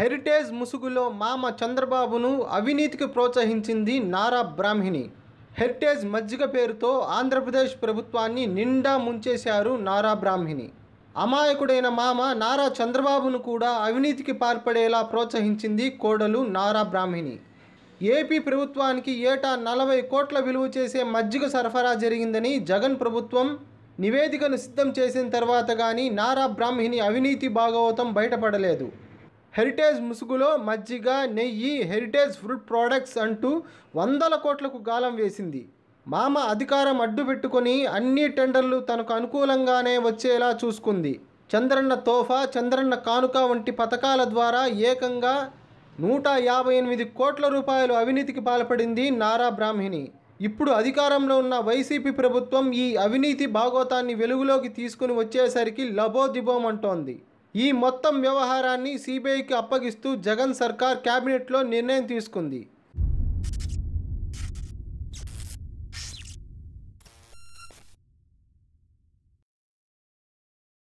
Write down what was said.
heritage ముసుగులో మామ చంద్రబాబును అవినీతికి ప్రోత్సహించింది నారా బ్రాహ్మిణి హెరిటేజ్ మజ్జిగ పేరుతో ఆంధ్రప్రదేశ్ ప్రభుత్వాన్ని నిండా ముంచేశారు నారా బ్రాహ్మిణి అమాయకుడైన మామ నారా చంద్రబాబును కూడా అవినీతికి పాల్పడేలా ప్రోత్సహించింది కోడలు నారా బ్రాహ్మిణి ఏపీ ప్రభుత్వానికి ఏటా నలభై కోట్ల విలువ చేసే మజ్జిగ సరఫరా జరిగిందని జగన్ ప్రభుత్వం నివేదికను సిద్ధం చేసిన తర్వాత కానీ నారా బ్రాహ్మిణి అవినీతి భాగవతం బయటపడలేదు హెరిటేజ్ ముసుగులో మజ్జిగ నెయ్యి హెరిటేజ్ ఫుడ్ ప్రోడక్ట్స్ అంటూ వందల కోట్లకు గాలం వేసింది మామ అధికారం అడ్డు పెట్టుకొని అన్ని టెండర్లు తనకు అనుకూలంగానే వచ్చేలా చూసుకుంది చంద్రన్న తోఫా చంద్రన్న కానుక వంటి పథకాల ద్వారా ఏకంగా నూట యాభై ఎనిమిది కోట్ల రూపాయలు అవినీతికి పాల్పడింది నారా బ్రాహ్మిణి ఇప్పుడు అధికారంలో ఉన్న వైసీపీ ప్రభుత్వం ఈ అవినీతి భాగోతాన్ని వెలుగులోకి తీసుకుని వచ్చేసరికి లబోదిబోమంటోంది ఈ మొత్తం వ్యవహారాన్ని సిబిఐకి అప్పగిస్తూ జగన్ సర్కార్ క్యాబినెట్లో నిర్ణయం తీసుకుంది